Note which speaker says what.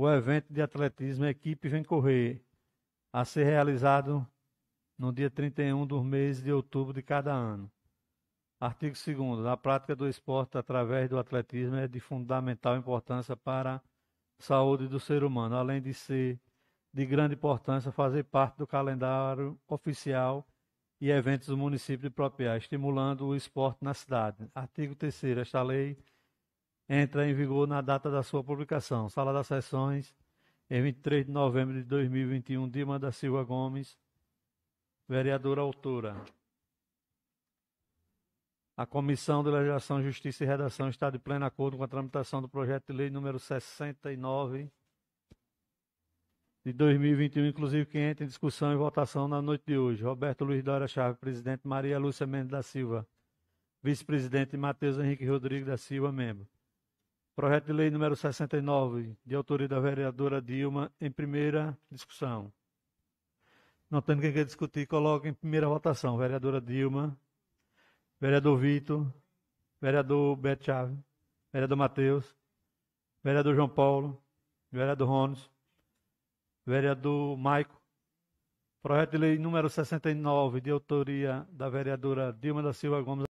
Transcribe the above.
Speaker 1: o evento de atletismo Equipe Vem Correr, a ser realizado no dia 31 do mês de outubro de cada ano. Artigo 2. A prática do esporte através do atletismo é de fundamental importância para a saúde do ser humano, além de ser de grande importância fazer parte do calendário oficial e eventos do município de Propriá, estimulando o esporte na cidade. Artigo 3. Esta lei entra em vigor na data da sua publicação. Sala das Sessões, em 23 de novembro de 2021, Dilma da Silva Gomes, vereadora autora. A Comissão de Legislação, Justiça e Redação está de pleno acordo com a tramitação do projeto de lei número 69 de 2021, inclusive que entra em discussão e votação na noite de hoje. Roberto Luiz Dória Chave, presidente, Maria Lúcia Mendes da Silva, vice-presidente, Matheus Henrique Rodrigues da Silva, membro. Projeto de lei número 69, de autoria da vereadora Dilma, em primeira discussão. Não tendo quem quer discutir, coloca em primeira votação. Vereadora Dilma, vereador Vitor, vereador Beto Chave, vereador Matheus, vereador João Paulo, vereador Rônio, vereador Maico. Projeto de lei número 69, de autoria da vereadora Dilma da Silva Gomes.